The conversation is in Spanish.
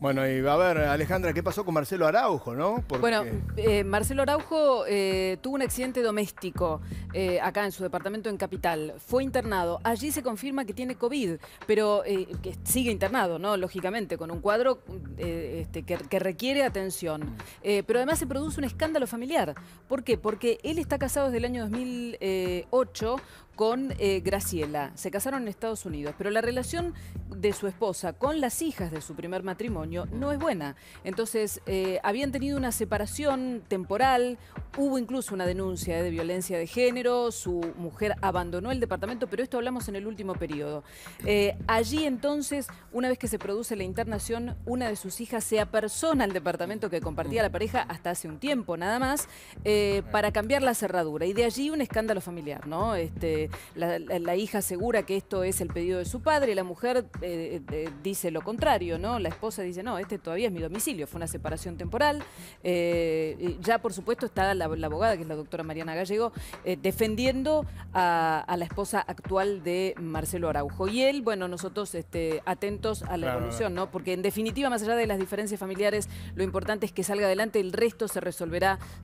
Bueno, y va a ver, Alejandra, ¿qué pasó con Marcelo Araujo, no? Bueno, eh, Marcelo Araujo eh, tuvo un accidente doméstico eh, acá en su departamento en Capital. Fue internado. Allí se confirma que tiene COVID, pero que sigue internado, ¿no? Lógicamente, con un cuadro este, que, requiere atención. pero además se produce un escándalo familiar. ¿Por qué? Porque él está casado desde el año 2008 con eh, Graciela. Se casaron en Estados Unidos, pero la relación de su esposa con las hijas de su primer matrimonio no es buena. Entonces, eh, habían tenido una separación temporal, Hubo incluso una denuncia eh, de violencia de género, su mujer abandonó el departamento, pero esto hablamos en el último periodo. Eh, allí entonces, una vez que se produce la internación, una de sus hijas se apersona al departamento que compartía la pareja hasta hace un tiempo nada más, eh, para cambiar la cerradura. Y de allí un escándalo familiar, ¿no? Este, la, hija asegura que esto es el pedido de su padre, y la mujer dice lo contrario, ¿no? La esposa dice, no, este todavía es mi domicilio, fue una separación temporal. ya por supuesto está la la, abogada, que es la doctora Mariana Gallego, eh, defendiendo a, la esposa actual de Marcelo Araujo. Y él, bueno, nosotros este, atentos a la evolución, ¿no? Porque en definitiva, más allá de las diferencias familiares, lo importante es que salga adelante, el resto se resolverá